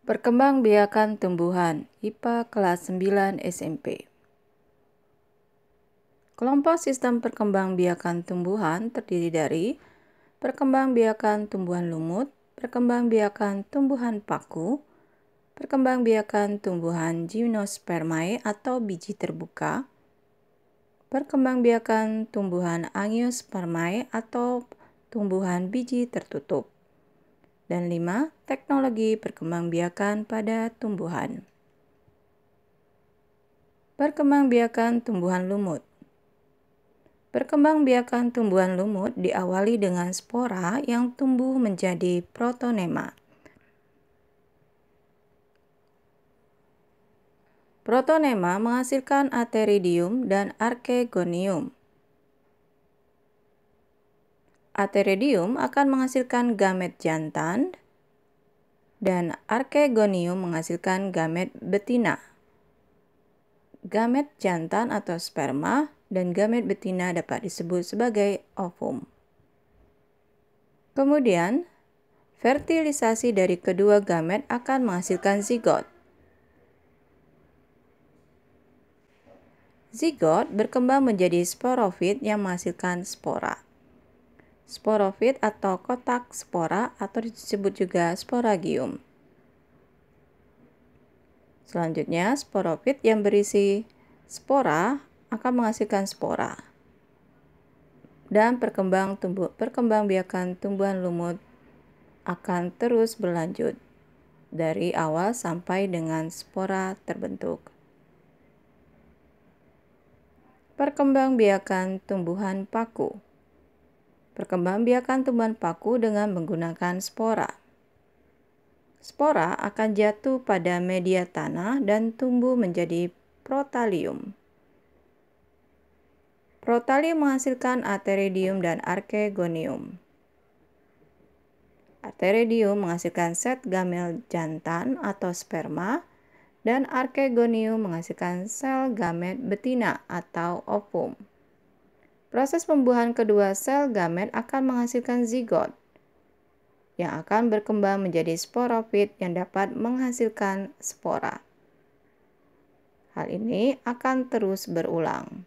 Perkembang biakan tumbuhan IPA kelas 9 SMP. Kelompok sistem perkembang biakan tumbuhan terdiri dari perkembang biakan tumbuhan lumut, perkembang biakan tumbuhan paku, perkembang biakan tumbuhan gymnospermae atau biji terbuka, perkembang biakan tumbuhan angiospermae atau tumbuhan biji tertutup. Dan lima, teknologi perkembangbiakan pada tumbuhan. Perkembangbiakan tumbuhan lumut Perkembangbiakan tumbuhan lumut diawali dengan spora yang tumbuh menjadi protonema. Protonema menghasilkan ateridium dan arkegonium. Ateridium akan menghasilkan gamet jantan dan arkegonium menghasilkan gamet betina. Gamet jantan atau sperma dan gamet betina dapat disebut sebagai ovum. Kemudian, fertilisasi dari kedua gamet akan menghasilkan zigot. Zigot berkembang menjadi sporofit yang menghasilkan spora sporofit atau kotak spora atau disebut juga sporagium. Selanjutnya, sporofit yang berisi spora akan menghasilkan spora dan perkembang tumbuh perkembangbiakan tumbuhan lumut akan terus berlanjut dari awal sampai dengan spora terbentuk. Perkembang biakan tumbuhan paku perkembangbiakan tumbuhan paku dengan menggunakan spora. Spora akan jatuh pada media tanah dan tumbuh menjadi protalium. Protalium menghasilkan ateridium dan arkegonium. Ateridium menghasilkan set gamel jantan atau sperma dan arkegonium menghasilkan sel gamet betina atau ovum. Proses pembuahan kedua sel gamet akan menghasilkan zigot yang akan berkembang menjadi sporofit yang dapat menghasilkan spora. Hal ini akan terus berulang.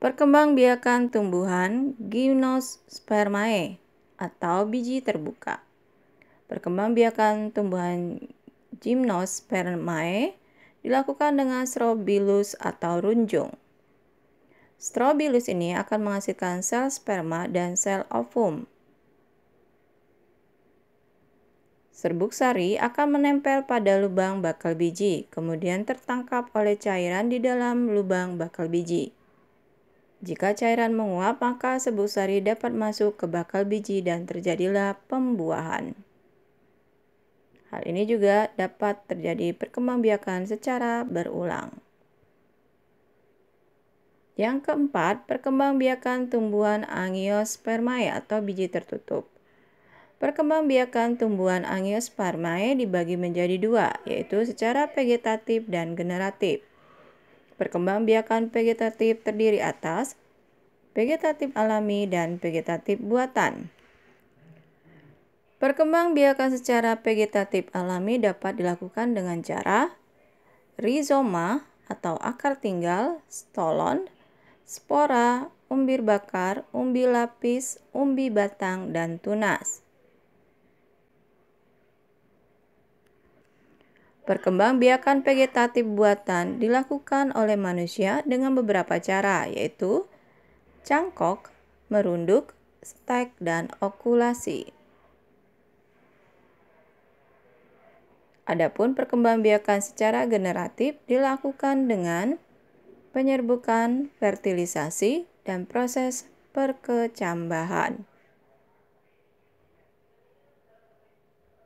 Perkembangbiakan tumbuhan Gymnospermae atau biji terbuka. Perkembangbiakan tumbuhan Gymnospermae dilakukan dengan strobilus atau runjung. Strobilus ini akan menghasilkan sel sperma dan sel ovum. Serbuk sari akan menempel pada lubang bakal biji, kemudian tertangkap oleh cairan di dalam lubang bakal biji. Jika cairan menguap, maka serbuk sari dapat masuk ke bakal biji dan terjadilah pembuahan. Hal ini juga dapat terjadi perkembangbiakan secara berulang. Yang keempat, perkembangbiakan tumbuhan angiospermae atau biji tertutup. Perkembangbiakan tumbuhan angiospermae dibagi menjadi dua, yaitu secara vegetatif dan generatif. Perkembangbiakan vegetatif terdiri atas vegetatif alami dan vegetatif buatan. Perkembangbiakan secara vegetatif alami dapat dilakukan dengan cara rizoma atau akar tinggal, stolon, spora, umbi bakar, umbi lapis, umbi batang, dan tunas. Perkembangbiakan vegetatif buatan dilakukan oleh manusia dengan beberapa cara, yaitu cangkok, merunduk, stek, dan okulasi. Adapun perkembangbiakan secara generatif dilakukan dengan penyerbukan, fertilisasi, dan proses perkecambahan.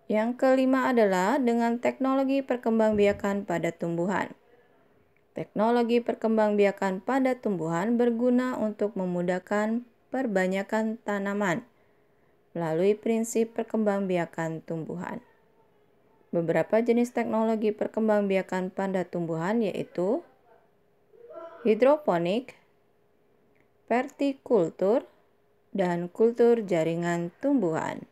Yang kelima adalah dengan teknologi perkembangbiakan pada tumbuhan. Teknologi perkembangbiakan pada tumbuhan berguna untuk memudahkan perbanyakan tanaman melalui prinsip perkembangbiakan tumbuhan. Beberapa jenis teknologi perkembangbiakan pada tumbuhan yaitu hidroponik, vertikultur, dan kultur jaringan tumbuhan.